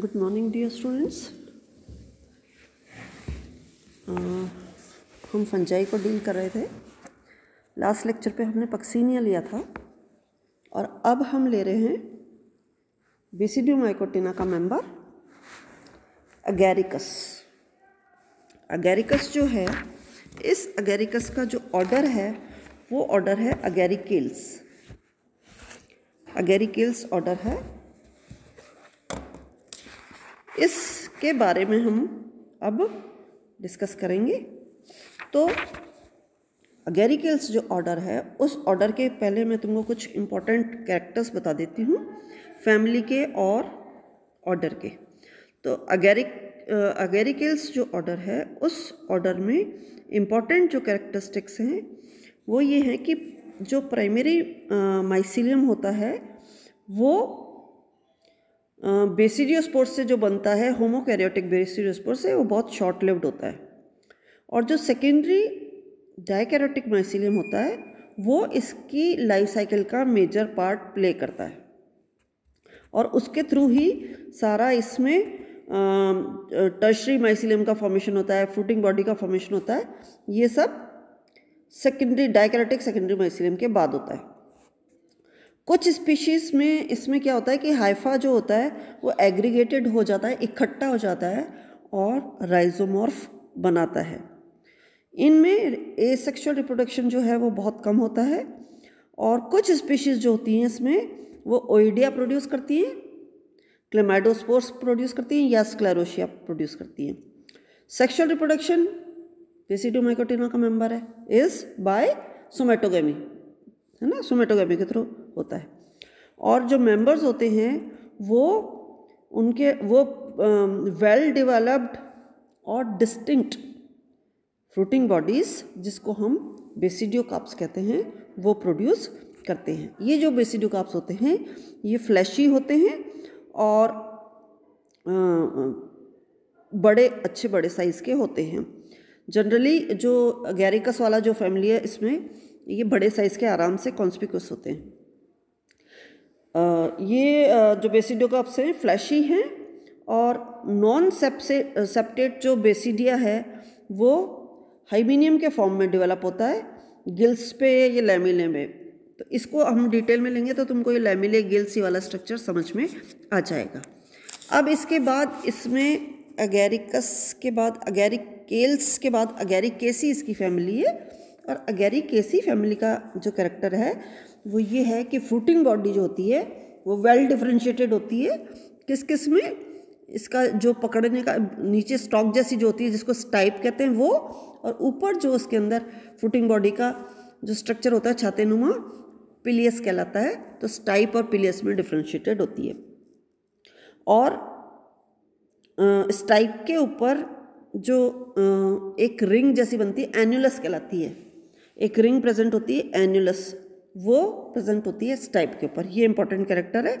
good morning dear students हम fungi को deal कर रहे थे लास्ट लेक्चर पे हमने पक्सीनिया लिया था और अब हम ले रहे हैं बेसिडियो माइकोटिना का मेंबर अगेरिकस अगेरिकस जो है इस अगेरिकस का जो ऑर्डर है वो ऑर्डर है अगेरिकेल्स अगेरिकल्स ऑर्डर है इसके बारे में हम अब डिस्कस करेंगे तो अगेरिकल्स जो ऑर्डर है उस ऑर्डर के पहले मैं तुमको कुछ इम्पोर्टेंट कैरेक्टर्स बता देती हूँ फैमिली के और ऑर्डर के तो अगेरिक अगेरिकल्स जो ऑर्डर है उस ऑर्डर में इम्पॉर्टेंट जो कैरेक्टरिस्टिक्स हैं वो ये हैं कि जो प्राइमरी माइसिलियम होता है वो बेसिडियोस्पोर्स से जो बनता है होमोकैरियोटिक बेसिडियोस्पोर्स से वो बहुत शॉर्ट लिव्ड होता है और जो सेकेंडरी डायकैरियोटिक माइसिलियम होता है वो इसकी लाइफ साइकिल का मेजर पार्ट प्ले करता है और उसके थ्रू ही सारा इसमें टर्शरी माइसिलियम का फॉर्मेशन होता है फ्रूटिंग बॉडी का फॉर्मेशन होता है ये सब सेकेंडरी डायकेरेटिक सेकेंडरी माइसिलियम के बाद होता है कुछ स्पीशीज़ में इसमें क्या होता है कि हाइफा जो होता है वो एग्रीगेटेड हो जाता है इकट्ठा हो जाता है और राइजोमॉर्फ बनाता है इनमें ए सेक्शुअल रिप्रोडक्शन जो है वो बहुत कम होता है और कुछ स्पीशीज़ जो होती हैं इसमें वो ओइडिया प्रोड्यूस करती हैं क्लेमाइडोस्पोर्स प्रोड्यूस करती हैं या स्क्लेरोशिया प्रोड्यूस करती हैं सेक्शुअल रिप्रोडक्शन पेसीडोमाइकोटिना का मेंबर है इज बाय सोमेटोगेमी है ना सोमेटोगेमी के थ्रू होता है और जो मेंबर्स होते हैं वो उनके वो वेल um, डेवलप्ड और डिस्टिंक्ट फ्रूटिंग बॉडीज़ जिसको हम बेसिडियो काप्स कहते हैं वो प्रोड्यूस करते हैं ये जो बेसिडियो काप्स होते हैं ये फ्लैशी होते हैं और uh, बड़े अच्छे बड़े साइज़ के होते हैं जनरली जो गैरिकस वाला जो फैमिली है इसमें ये बड़े साइज़ के आराम से कॉन्स्पिकस होते हैं आ, ये आ, जो बेसिडोकप्स हैं फ्लैशी हैं और नॉन सेप्से सेप्टेट जो बेसिडिया है वो हाइबीनियम के फॉर्म में डेवलप होता है गिल्स पे ये लेमिले में तो इसको हम डिटेल में लेंगे तो तुमको ये लेमिले गिल्स ही वाला स्ट्रक्चर समझ में आ जाएगा अब इसके बाद इसमें अगेरिकस के बाद अगेरिकेल्स के बाद अगेरिकेसी इसकी फैमिली है और केसी फैमिली का जो करेक्टर है वो ये है कि फ्रूटिंग बॉडी जो होती है वो वेल डिफ्रेंशिएटेड होती है किस किस में इसका जो पकड़ने का नीचे स्टॉक जैसी जो होती है जिसको स्टाइप कहते हैं वो और ऊपर जो उसके अंदर फ्रूटिंग बॉडी का जो स्ट्रक्चर होता है छातेनुमा पिलियस कहलाता है तो स्टाइप और पिलियस में डिफ्रेंशिएटेड होती है और स्टाइप के ऊपर जो एक रिंग जैसी बनती है एन्यूलस कहलाती है एक रिंग प्रेजेंट होती है एन्यूलस वो प्रेजेंट होती है स्टाइप के ऊपर ये इंपॉर्टेंट कैरेक्टर है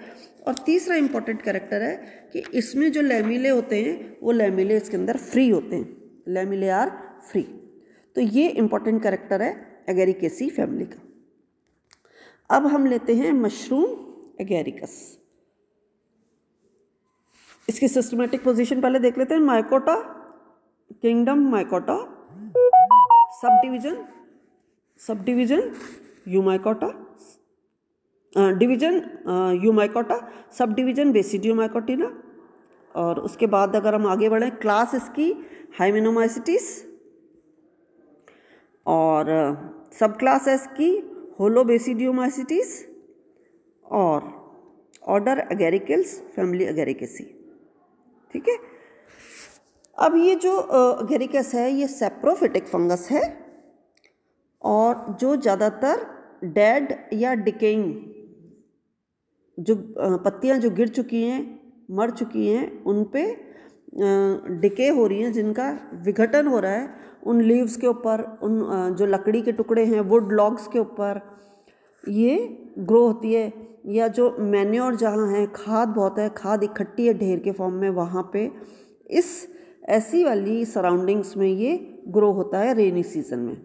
और तीसरा इंपॉर्टेंट कैरेक्टर है कि इसमें जो लेमिले होते हैं वो लेमिले इसके अंदर फ्री होते हैं लेमिले आर फ्री तो ये इंपॉर्टेंट कैरेक्टर है एगेरिकेसी फैमिली का अब हम लेते हैं मशरूम एगेरिकस इसकी सिस्टमेटिक पोजीशन पहले देख लेते हैं Mycota kingdom Mycota sub division sub division Eumycota division Eumycota sub division Basidiomycotina और उसके बाद अगर हम आगे बढ़ें क्लास इसकी हाइमेनोमाइसिटिस और सब uh, क्लास है इसकी होलोबेसिडियोमाइसिटिस और ऑर्डर अगेरिकल्स फैमिली अगेरिकसी ठीक है अब ये जो घेरिकस है ये सेप्रोफिटिक फंगस है और जो ज़्यादातर डेड या डिकेइंग जो पत्तियाँ जो गिर चुकी हैं मर चुकी हैं उन पे डिके हो रही हैं जिनका विघटन हो रहा है उन लीव्स के ऊपर उन जो लकड़ी के टुकड़े हैं वुड लॉग्स के ऊपर ये ग्रो होती है या जो मैन्योर जहाँ है खाद बहुत है खाद इकट्ठी है ढेर के फॉर्म में वहाँ पे इस ऐसी वाली सराउंडिंग्स में ये ग्रो होता है रेनी सीजन में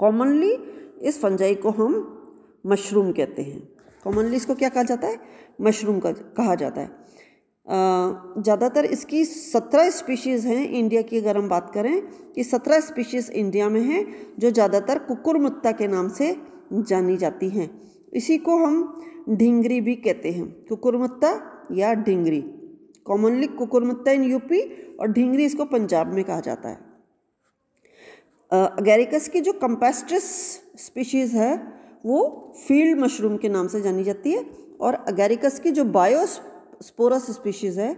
कॉमनली इस फंजाई को हम मशरूम कहते हैं कॉमनली इसको क्या कहा जाता है मशरूम का कहा जाता है ज़्यादातर इसकी सत्रह स्पीशीज़ हैं इंडिया की अगर हम बात करें कि सत्रह स्पीशीज़ इंडिया में हैं जो ज़्यादातर कुकुरमुत्ता के नाम से जानी जाती हैं इसी को हम ढिंगरी भी कहते हैं कुकुरमत्ता या ढिंगरी कॉमनली कुकुरमत्ता इन यूपी और ढिंगरी इसको पंजाब में कहा जाता है अगेरिकस की जो कंपेस्ट्रस स्पीशीज़ है वो फील्ड मशरूम के नाम से जानी जाती है और अगेरिकस की जो बायोस्पोरस स्पीशीज़ है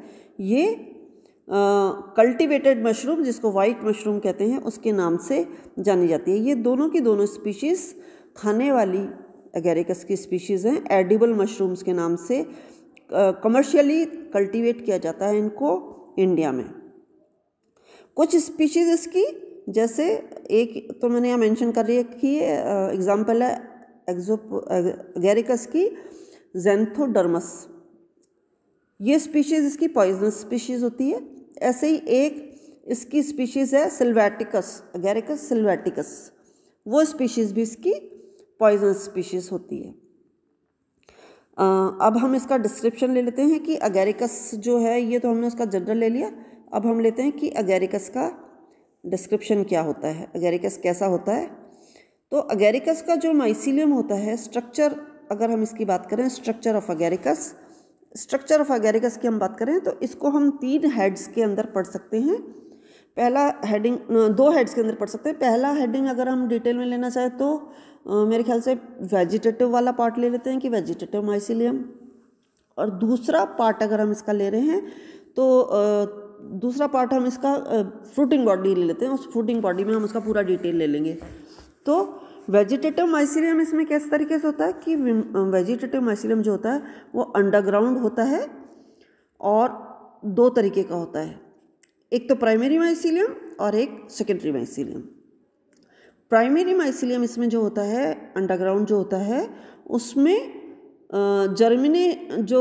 ये कल्टीवेटेड मशरूम जिसको वाइट मशरूम कहते हैं उसके नाम से जानी जाती है ये दोनों की दोनों स्पीशीज़ खाने वाली एगेरिकस की स्पीशीज़ हैं एडिबल मशरूम्स के नाम से कमर्शियली uh, कल्टीवेट किया जाता है इनको इंडिया में कुछ स्पीशीज़ इसकी जैसे एक तो मैंने यहाँ मेंशन कर रही कि एग्जांपल है एक्जोप गैरिकस की जेंथोडर्मस ये स्पीशीज़ इसकी पॉइजनस स्पीशीज़ होती है ऐसे ही एक इसकी स्पीशीज़ है सिल्वेटिकस गैरिकस सिल्वेटिकस वो स्पीशीज़ भी इसकी पॉइजन स्पीशीज होती है आ, अब हम इसका डिस्क्रिप्शन ले लेते हैं कि अगेरिकस जो है ये तो हमने उसका जनरल ले लिया अब हम लेते हैं कि अगेरिकस का डिस्क्रिप्शन क्या होता है अगेरिकस कैसा होता है तो अगेरिकस का जो माइसिलियम होता है स्ट्रक्चर अगर हम इसकी बात करें structure of Agaricus structure of Agaricus की हम बात करें तो इसको हम तीन हेड्स के अंदर पढ़ सकते हैं पहला हेडिंग दो हेड्स के अंदर पढ़ सकते हैं पहला हेडिंग अगर हम डिटेल में लेना चाहें तो मेरे ख्याल से वेजिटेटिव वाला पार्ट ले लेते हैं कि वेजिटेटिव माइसिलियम और दूसरा पार्ट अगर हम इसका ले रहे हैं तो दूसरा पार्ट हम इसका फ्रूटिंग बॉडी ले लेते हैं उस फ्रूटिंग बॉडी में हम उसका पूरा डिटेल ले लेंगे तो वेजिटेटिव माइसिलियम इसमें किस तरीके से होता है कि वेजिटेटिव माइसिलियम जो होता है वो अंडरग्राउंड होता है और दो तरीके का होता है एक तो प्राइमरी माइसिलियम और एक सेकेंडरी माइसिलियम प्राइमरी माइसिलियम इसमें जो होता है अंडरग्राउंड जो होता है उसमें जर्मिने जो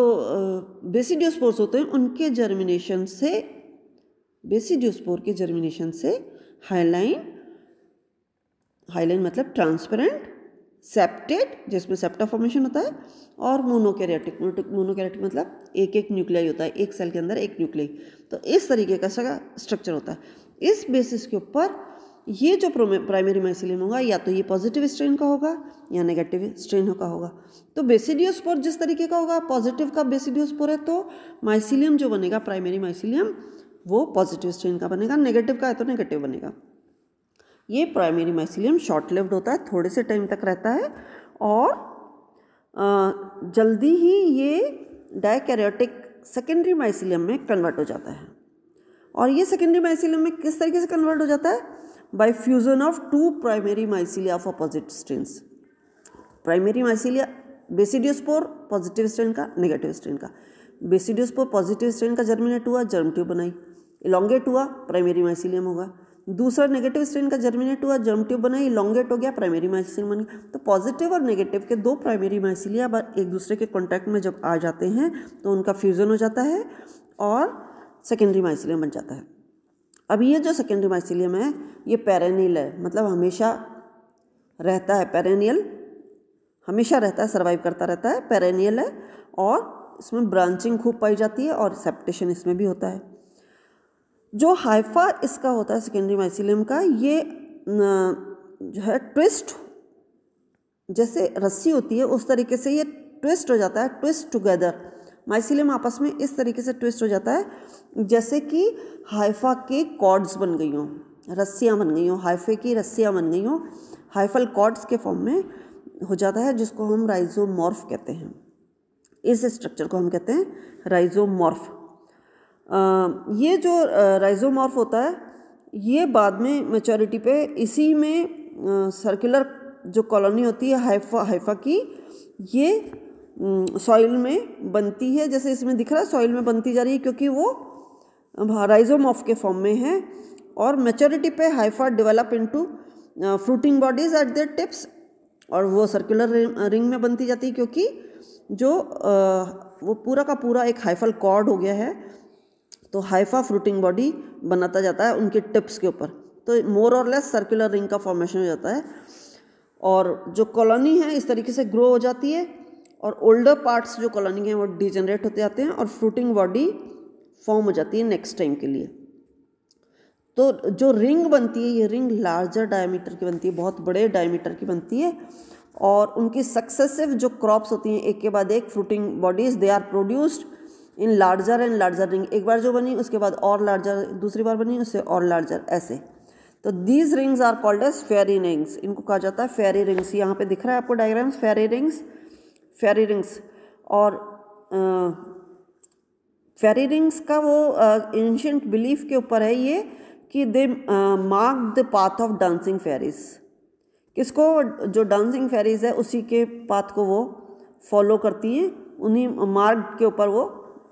बेसिडियोस्पोर्स होते हैं उनके जर्मिनेशन से बेसिडियोस्पोर के जर्मिनेशन से हाईलाइन हाईलाइन मतलब ट्रांसपेरेंट सेप्टेट जिसमें सेप्टा फॉर्मेशन होता है और मोनोकैरियोटिक मोनोकैरियोटिक मतलब एक एक न्यूक्लियाई होता है एक सेल के अंदर एक न्यूक्लियाई तो इस तरीके का सगा स्ट्रक्चर होता है इस बेसिस के ऊपर ये जो प्राइमरी माइसिलियम होगा या तो ये पॉजिटिव स्ट्रेन का होगा या नेगेटिव स्ट्रेन का होगा तो बेसिडियोस्पोर जिस तरीके का होगा पॉजिटिव का बेसिडियोस्पोर है तो माइसिलियम जो बनेगा प्राइमरी माइसिलियम वो पॉजिटिव स्ट्रेन का बनेगा नेगेटिव का है तो नेगेटिव बनेगा ये प्राइमरी माइसिलियम शॉर्ट लिव्ड होता है थोड़े से टाइम तक रहता है और जल्दी ही ये डायकैरियोटिक सेकेंडरी माइसिलियम में कन्वर्ट हो जाता है और ये सेकेंडरी माइसिलियम में किस तरीके से कन्वर्ट हो जाता है by fusion of two primary mycelia of opposite strains primary mycelia basidiospore positive strain का नेगेटिव स्ट्रेन का बेसिडियोस्पोर पॉजिटिव स्ट्रेन का जर्मिनेट हुआ जर्म ट्यूब बनाई इलोंगेट हुआ प्राइमरी माइसिलियम होगा दूसरा नेगेटिव स्ट्रेन का जर्मिनेट हुआ जर्म ट्यूब बना इलोंगेट हो गया प्राइमरी माइसिलिन बन गया तो पॉजिटिव और नेगेटिव के दो प्राइमरी माइसिलिया अब एक दूसरे के कॉन्टैक्ट में जब आ जाते हैं तो उनका फ्यूज़न हो जाता है और सेकेंडरी माइसिलियम बन जाता है अब ये जो सेकेंडरी माइसिलियम है ये पेरेनियल है मतलब हमेशा रहता है पैरानियल हमेशा रहता है सर्वाइव करता रहता है पेरेनियल है और इसमें ब्रांचिंग खूब पाई जाती है और सेप्टेशन इसमें भी होता है जो हाइफा इसका होता है सेकेंडरी माइसिलियम का ये जो है ट्विस्ट जैसे रस्सी होती है उस तरीके से ये ट्विस्ट हो जाता है ट्विस्ट टुगेदर माइसिलियम आपस में इस तरीके से ट्विस्ट हो जाता है जैसे कि हाइफा के कॉर्ड्स बन गई हों रस्सियाँ बन गई हों हाइफे की रस्सियाँ बन गई हों हाइफल कॉर्ड्स के फॉर्म में हो जाता है जिसको हम राइजोमॉर्फ कहते हैं इस स्ट्रक्चर को हम कहते हैं राइजोमॉर्फ ये जो राइजोमॉर्फ होता है ये बाद में मेचोरिटी पे इसी में सर्कुलर जो कॉलोनी होती है हाइफा हाइफा की ये सॉइल में बनती है जैसे इसमें दिख रहा है सॉइल में बनती जा रही है क्योंकि वो राइजोमॉफ हाँ, के फॉर्म में है और मेचोरिटी पे hypha develop into fruiting bodies at their tips और वो सर्कुलर रिंग में बनती जाती है क्योंकि जो वो पूरा का पूरा एक हाइफल कॉर्ड हो गया है तो हाइफा फ्रूटिंग बॉडी बनाता जाता है उनके टिप्स के ऊपर तो मोर और लेस सर्कुलर रिंग का फॉर्मेशन हो जाता है और जो कॉलोनी है इस तरीके से ग्रो हो जाती है और ओल्डर पार्ट्स जो कॉलोनी हैं वो डिजनरेट होते जाते हैं और फ्रूटिंग बॉडी फॉर्म हो जाती है नेक्स्ट टाइम के लिए तो जो रिंग बनती है ये रिंग लार्जर डायमीटर की बनती है बहुत बड़े डायमीटर की बनती है और उनकी सक्सेसिव जो क्रॉप्स होती हैं एक के बाद एक fruiting bodies they are produced in larger and larger ring एक बार जो बनी उसके बाद और लार्जर दूसरी बार बनी उससे और लार्जर ऐसे तो these rings are called as fairy rings इनको कहा जाता है फेरी रिंग्स यहाँ पे दिख रहा है आपको diagrams fairy rings fairy rings और फेरी रिंग्स का वो एंशंट बिलीफ के ऊपर है ये कि they mark the path of dancing fairies किसको जो डांसिंग फेरीज है उसी के पाथ को वो फॉलो करती हैं उन्हीं मार्ग के ऊपर वो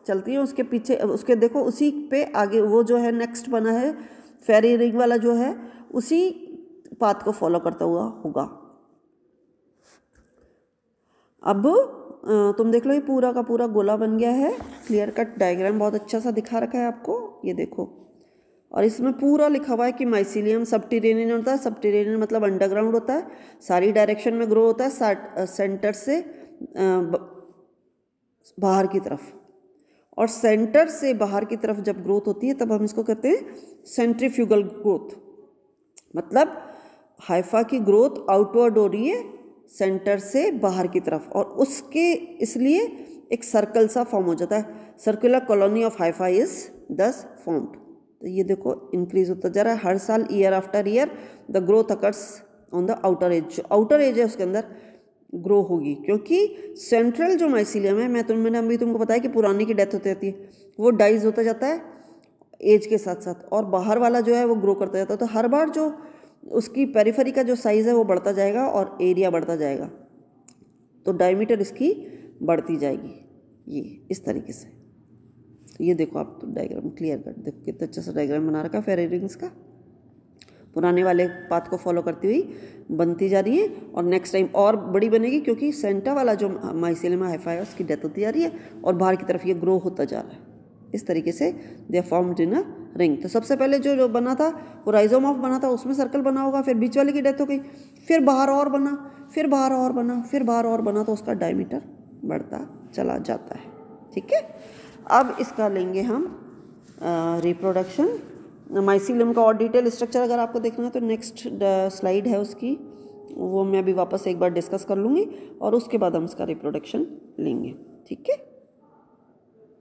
चलती है उसके पीछे उसके देखो उसी पे आगे वो जो है नेक्स्ट बना है फेरी रिंग वाला जो है उसी पाथ को फॉलो करता हुआ होगा अब तुम देख लो ये पूरा का पूरा गोला बन गया है क्लियर कट डायग्राम बहुत अच्छा सा दिखा रखा है आपको ये देखो और इसमें पूरा लिखा हुआ है कि माइसिलियम टेरेनियन होता है टेरेनियन मतलब अंडरग्राउंड होता है सारी डायरेक्शन में ग्रो होता है सेंटर से बाहर की तरफ और सेंटर से बाहर की तरफ जब ग्रोथ होती है तब हम इसको कहते हैं सेंट्रीफ्यूगल ग्रोथ मतलब हाइफा की ग्रोथ आउटवर्ड हो रही है सेंटर से बाहर की तरफ और उसके इसलिए एक सर्कल सा फॉर्म हो जाता है circular colony of hypha is thus formed तो ये देखो इंक्रीज होता जा रहा है हर साल year after year the growth occurs on the outer edge outer edge है उसके अंदर ग्रो होगी क्योंकि सेंट्रल जो माइसिलियम है मैं तुम मैंने अभी तुमको बताया कि पुराने की डेथ होती रहती है वो डाइज होता जाता है एज के साथ साथ और बाहर वाला जो है वो ग्रो करता जाता है तो हर बार जो उसकी पेरीफरी का जो साइज़ है वो बढ़ता जाएगा और एरिया बढ़ता जाएगा तो डायमीटर इसकी बढ़ती जाएगी ये इस तरीके से तो ये देखो आप तो डायग्राम क्लियर कर देखो कितना अच्छा सा डायग्राम बना रखा है रिंग्स का पुराने वाले पाथ को फॉलो करती हुई बनती जा रही है और नेक्स्ट टाइम और बड़ी बनेगी क्योंकि सेंटा वाला जो में हाइफा है उसकी डेथ होती जा रही है और बाहर की तरफ ये ग्रो होता जा रहा है इस तरीके से दे फॉर्म्ड इन अ रिंग तो सबसे पहले जो जो बना था वो राइजोम ऑफ बना था उसमें सर्कल बना होगा फिर बीच वाले की डेथ हो गई फिर बाहर और बना फिर बाहर और बना फिर बाहर और बना तो उसका डायमीटर बढ़ता चला जाता है ठीक है अब इसका लेंगे हम रिप्रोडक्शन माइसिलम का और डिटेल स्ट्रक्चर अगर आपको देखना है तो नेक्स्ट स्लाइड uh, है उसकी वो मैं अभी वापस एक बार डिस्कस कर लूँगी और उसके बाद हम इसका रिप्रोडक्शन लेंगे ठीक है